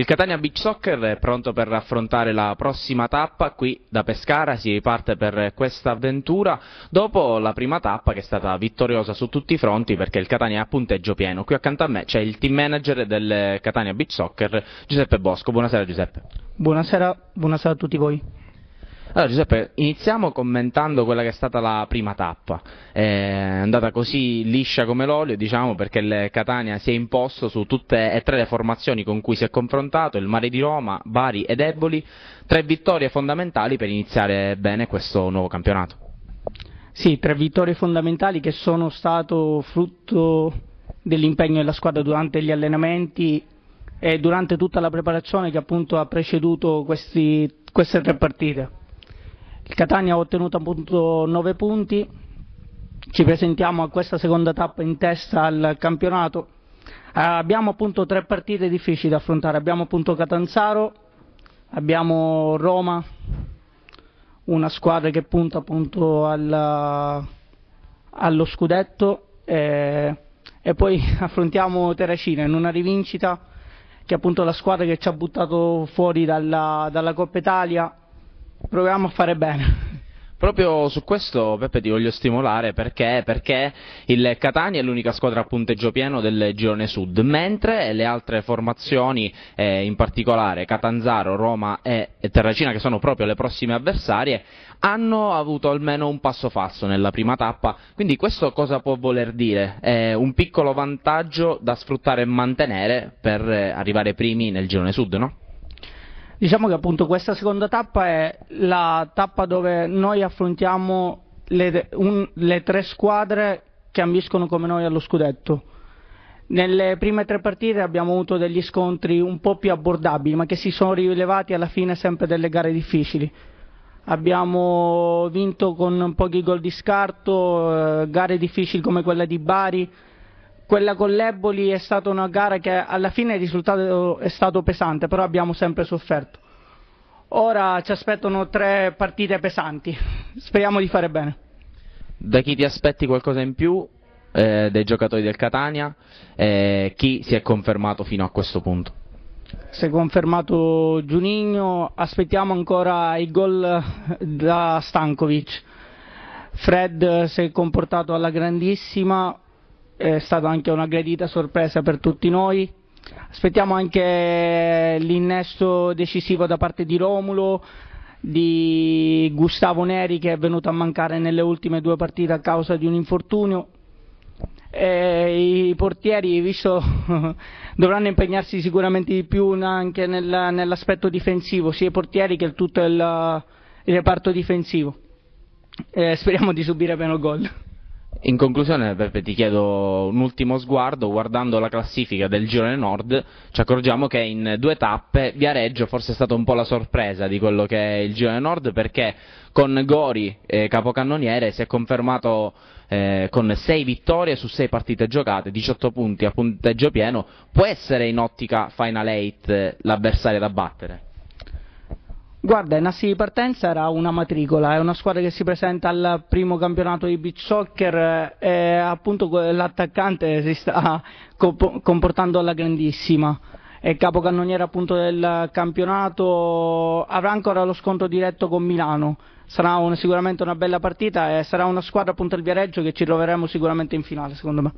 Il Catania Beach Soccer è pronto per affrontare la prossima tappa, qui da Pescara si riparte per questa avventura dopo la prima tappa che è stata vittoriosa su tutti i fronti perché il Catania ha punteggio pieno. Qui accanto a me c'è il team manager del Catania Beach Soccer Giuseppe Bosco. Buonasera Giuseppe. Buonasera, buonasera a tutti voi. Allora Giuseppe, iniziamo commentando quella che è stata la prima tappa. È andata così liscia come l'olio, diciamo, perché il Catania si è imposto su tutte e tre le formazioni con cui si è confrontato, il Mare di Roma, Bari e Deboli, tre vittorie fondamentali per iniziare bene questo nuovo campionato. Sì, tre vittorie fondamentali che sono stato frutto dell'impegno della squadra durante gli allenamenti e durante tutta la preparazione che appunto ha preceduto questi, queste tre partite. Il Catania ha ottenuto appunto 9 punti, ci presentiamo a questa seconda tappa in testa al campionato. Eh, abbiamo appunto tre partite difficili da affrontare, abbiamo appunto Catanzaro, abbiamo Roma, una squadra che punta appunto alla, allo scudetto e, e, poi affrontiamo Terracina in una rivincita che è appunto la squadra che ci ha buttato fuori dalla, dalla Coppa Italia proviamo a fare bene. Proprio su questo Peppe ti voglio stimolare perché, perché il Catania è l'unica squadra a punteggio pieno del girone sud, mentre le altre formazioni, eh, in particolare Catanzaro, Roma e Terracina, che sono proprio le prossime avversarie, hanno avuto almeno un passo falso nella prima tappa. Quindi questo cosa può voler dire? È un piccolo vantaggio da sfruttare e mantenere per eh, arrivare primi nel girone sud, no? Diciamo che appunto questa seconda tappa è la tappa dove noi affrontiamo le, un, le tre squadre che ambiscono come noi allo scudetto. Nelle prime tre partite abbiamo avuto degli scontri un po' più abbordabili, ma che si sono rilevati alla fine sempre delle gare difficili. Abbiamo vinto con pochi gol di scarto, eh, gare difficili come quella di Bari, quella con l'Eboli è stata una gara che alla fine il risultato è stato pesante, però abbiamo sempre sofferto. Ora ci aspettano tre partite pesanti, speriamo di fare bene. Da chi ti aspetti qualcosa in più? Eh, dei giocatori del Catania? Eh, chi si è confermato fino a questo punto? Si è confermato Giunigno, aspettiamo ancora il gol da Stankovic. Fred si è comportato alla grandissima, è stata anche una gradita sorpresa per tutti noi. Aspettiamo anche l'innesto decisivo da parte di Romulo, di Gustavo Neri che è venuto a mancare nelle ultime due partite a causa di un infortunio. E I portieri visto, dovranno impegnarsi sicuramente di più anche nel, nell'aspetto difensivo, sia i portieri che tutto il, il reparto difensivo. E speriamo di subire meno gol. In conclusione Peppe ti chiedo un ultimo sguardo, guardando la classifica del girone nord ci accorgiamo che in due tappe Viareggio forse è stata un po' la sorpresa di quello che è il girone nord perché con Gori eh, capocannoniere si è confermato eh, con sei vittorie su sei partite giocate, 18 punti a punteggio pieno, può essere in ottica Final Eight eh, l'avversario da battere? Guarda, Nassi Partenza era una matricola, è una squadra che si presenta al primo campionato di beach soccer eh, e appunto l'attaccante si sta comportando alla grandissima. È capocannoniere appunto del campionato, avrà ancora lo scontro diretto con Milano. Sarà un, sicuramente una bella partita e sarà una squadra appunto il Viareggio che ci troveremo sicuramente in finale, secondo me.